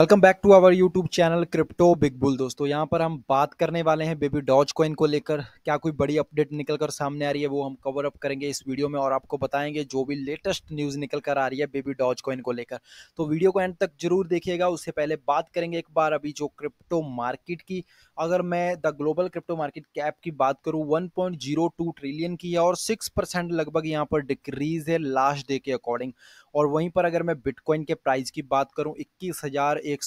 welcome back to our YouTube channel crypto big bull दोस्तों यहाँ पर हम बात करने वाले हैं बेबी डॉज कॉइन को लेकर क्या कोई बड़ी अपडेट निकल कर सामने आ रही है वो हम कवर अप करेंगे इस वीडियो में और आपको बताएंगे जो भी लेटेस्ट न्यूज़ निकल कर आ रही है बेबी डॉज कॉइन को लेकर तो वीडियो को एंड तक जरूर देखिएगा उससे पहले बात करेंगे एक बार अभी जो क्रिप्टो मार्केट की अगर मैं the global crypto market cap की बात करूँ वन ट्रिलियन की है और सिक्स लगभग यहाँ पर डिक्रीज है लास्ट डे के अकॉर्डिंग और वहीं पर अगर मैं बिटकॉइन के प्राइस की बात करूँ इक्कीस एक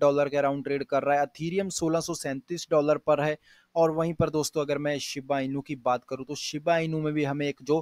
डॉलर के अराउंड ट्रेड कर रहा है अथीरियम सोलह डॉलर पर है और वहीं पर दोस्तों अगर मैं शिबा इनू की बात करूं तो शिबा इनू में भी हमें एक जो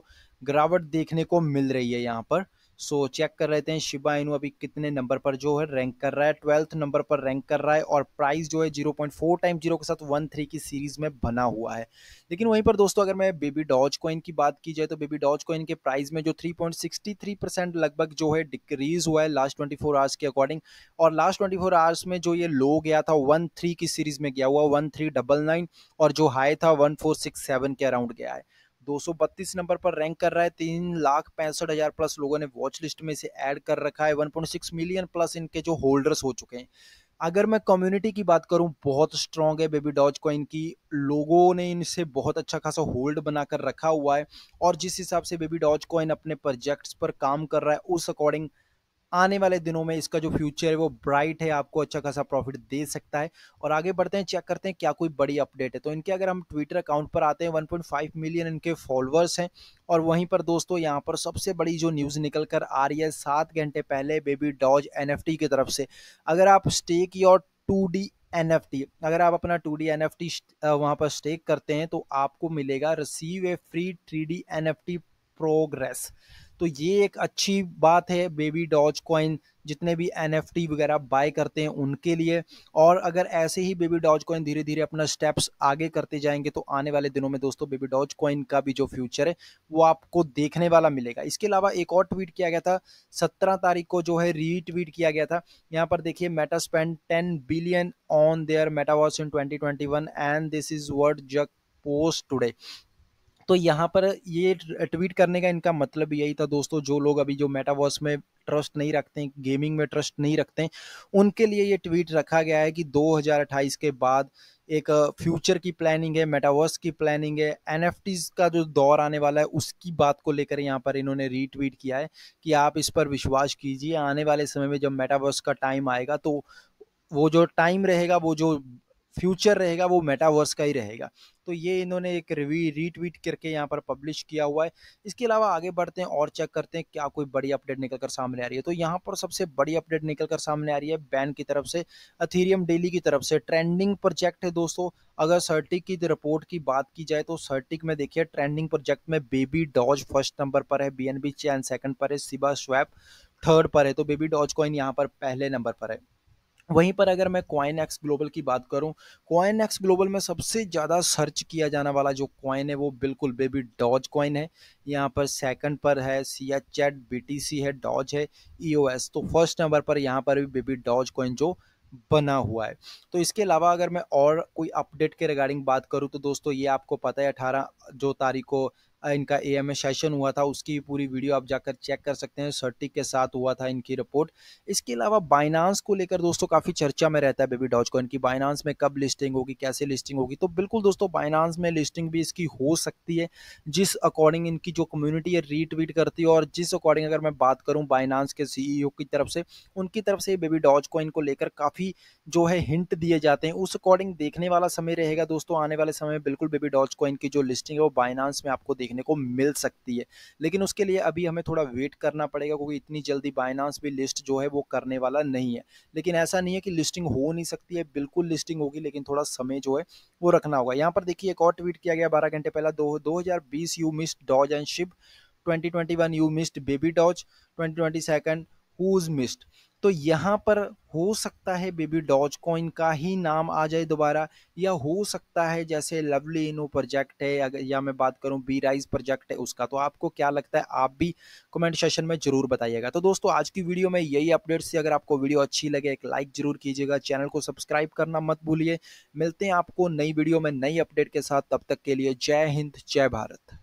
गिरावट देखने को मिल रही है यहाँ पर सो चेक कर रहे थे शिबा इनू अभी कितने नंबर पर जो है रैंक कर रहा है ट्वेल्थ नंबर पर रैंक कर रहा है और प्राइस जो है zero point four time zero के साथ वन थ्री की सीरीज में बना हुआ है लेकिन वहीं पर दोस्तों अगर मैं बेबी डॉज कॉइन की बात की जाए तो बेबी डॉज कॉइन के प्राइस में जो three point sixty three percent लगभग जो है डिक्रीज हुआ है लास्ट ट्वेंटी फोर आवर्स के अकॉर्डिंग और लास्ट ट्वेंटी फोर आवर्स में जो ये लो गया था वन थ्री की सीरीज में गया हुआ वन थ्री डबल नाइन और जो हाई था वन फोर सिक्स सेवन के अराउंड गया है 232 नंबर पर रैंक कर रहा है तीन लाख पैंसठ हजार प्लस लोगों ने वॉच लिस्ट में इसे ऐड कर रखा है 1.6 मिलियन प्लस इनके जो होल्डर्स हो चुके हैं अगर मैं कम्युनिटी की बात करूं बहुत स्ट्रांग है बेबी डॉज कॉइन की लोगों ने इनसे बहुत अच्छा खासा होल्ड बनाकर रखा हुआ है और जिस हिसाब से बेबी डॉज कॉइन अपने प्रोजेक्ट्स पर काम कर रहा है उस अकॉर्डिंग आने वाले दिनों में इसका जो फ्यूचर है वो ब्राइट है आपको अच्छा खासा प्रॉफिट दे सकता है और आगे बढ़ते हैं चेक करते हैं क्या कोई बड़ी अपडेट है तो इनके अगर हम ट्विटर अकाउंट पर आते हैं 1.5 मिलियन इनके फॉलोअर्स हैं और वहीं पर दोस्तों यहाँ पर सबसे बड़ी जो न्यूज़ निकल कर आ रही है सात घंटे पहले बेबी डॉज एन की तरफ से अगर आप stake your two D N अगर आप अपना two D N F T वहाँ पर स्टेक करते हैं तो आपको मिलेगा receive a free three D N progress तो ये एक अच्छी बात है बेबी डॉज कॉइन जितने भी एन वगैरह बाय करते हैं उनके लिए और अगर ऐसे ही बेबी डॉज कॉइन धीरे धीरे अपना स्टेप्स आगे करते जाएंगे तो आने वाले दिनों में दोस्तों बेबी डॉज कॉइन का भी जो फ्यूचर है वो आपको देखने वाला मिलेगा इसके अलावा एक और ट्वीट किया गया था सत्रह तारीख को जो है रीट्वीट किया गया था यहाँ पर देखिए meta spend ten billion on their metaverse in twenty and this is word jug post today तो यहाँ पर ये ट्वीट करने का इनका मतलब यही था दोस्तों जो लोग अभी जो मेटावर्स में ट्रस्ट नहीं रखते हैं गेमिंग में ट्रस्ट नहीं रखते हैं उनके लिए ये ट्वीट रखा गया है कि 2028 के बाद एक फ्यूचर की प्लानिंग है मेटावर्स की प्लानिंग है एन का जो दौर आने वाला है उसकी बात को लेकर यहाँ पर इन्होंने रीट्वीट किया है कि आप इस पर विश्वास कीजिए आने वाले समय में जब मेटावर्स का टाइम आएगा तो वो जो टाइम रहेगा वो जो फ्यूचर रहेगा वो मेटावर्स का ही रहेगा तो ये इन्होंने एक रिव्यू रीट्वीट करके यहाँ पर पब्लिश किया हुआ है इसके अलावा आगे बढ़ते हैं और चेक करते हैं क्या कोई बड़ी अपडेट निकल कर सामने आ रही है तो यहाँ पर सबसे बड़ी अपडेट निकल कर सामने आ रही है बैन की तरफ से अथीरियम डेली की तरफ से ट्रेंडिंग प्रोजेक्ट है दोस्तों अगर सर्टिक की रिपोर्ट की बात की जाए तो सर्टिक में देखिए ट्रेंडिंग प्रोजेक्ट में बेबी डॉज फर्स्ट नंबर पर है B N B chain second पर है सिबा स्वैप थर्ड पर है तो बेबी डॉज कॉइन यहाँ पर पहले नंबर पर है वहीं पर अगर मैं कॉइन एक्स ग्लोबल की बात करूं कॉइन एक्स ग्लोबल में सबसे ज़्यादा सर्च किया जाने वाला जो कॉइन है वो बिल्कुल बेबी डॉज कॉइन है यहाँ पर सेकंड पर है सी एच चैट बीटीसी है डॉज है ई e तो फर्स्ट नंबर पर यहाँ पर भी बेबी डॉज कॉइन जो बना हुआ है तो इसके अलावा अगर मैं और कोई अपडेट के रिगार्डिंग बात करूं तो दोस्तों ये आपको पता है अठारह जो तारीख को इनका ए एम सेशन हुआ था उसकी पूरी वीडियो आप जाकर चेक कर सकते हैं सर्टिक के साथ हुआ था इनकी रिपोर्ट इसके अलावा बाइनांस को लेकर दोस्तों काफ़ी चर्चा में रहता है बेबी डॉज कॉइन की बाइनांस में कब लिस्टिंग होगी कैसे लिस्टिंग होगी तो बिल्कुल दोस्तों बाइनांस में लिस्टिंग भी इसकी हो सकती है जिस अकॉर्डिंग इनकी जो कम्युनिटी है रीट्वीट करती है और जिस अकॉर्डिंग अगर मैं बात करूँ बाइनांस के सी e की तरफ से उनकी तरफ से बेबी डॉज कॉइन को लेकर काफ़ी जो है हिंट दिए जाते हैं उस अकॉर्डिंग देखने वाला समय रहेगा दोस्तों आने वाले समय में बिल्कुल बेबी डॉज कॉइन की जो लिस्टिंग है वो बाइनांस में आपको देख देखने को मिल सकती है लेकिन उसके लिए अभी हमें थोड़ा वेट करना पड़ेगा क्योंकि इतनी जल्दी बाइनांस भी लिस्ट जो है वो करने वाला नहीं है लेकिन ऐसा नहीं है कि लिस्टिंग हो नहीं सकती है बिल्कुल लिस्टिंग होगी लेकिन थोड़ा समय जो है वो रखना होगा यहाँ पर देखिए एक और ट्वीट किया गया बारह घंटे पहला दो हजार बीस you missed doge and ship twenty twenty one you missed baby doge twenty twenty who's missed तो यहाँ पर हो सकता है बेबी डॉज कॉइन का ही नाम आ जाए दोबारा या हो सकता है जैसे लवली इनो प्रोजेक्ट है अगर या मैं बात करूँ बी राइज प्रोजेक्ट है उसका तो आपको क्या लगता है आप भी कमेंट सेशन में जरूर बताइएगा तो दोस्तों आज की वीडियो में यही अपडेट्स थी अगर आपको वीडियो अच्छी लगे एक लाइक जरूर कीजिएगा चैनल को सब्सक्राइब करना मत भूलिए मिलते हैं आपको नई वीडियो में नई अपडेट के साथ तब तक के लिए जय हिंद जय भारत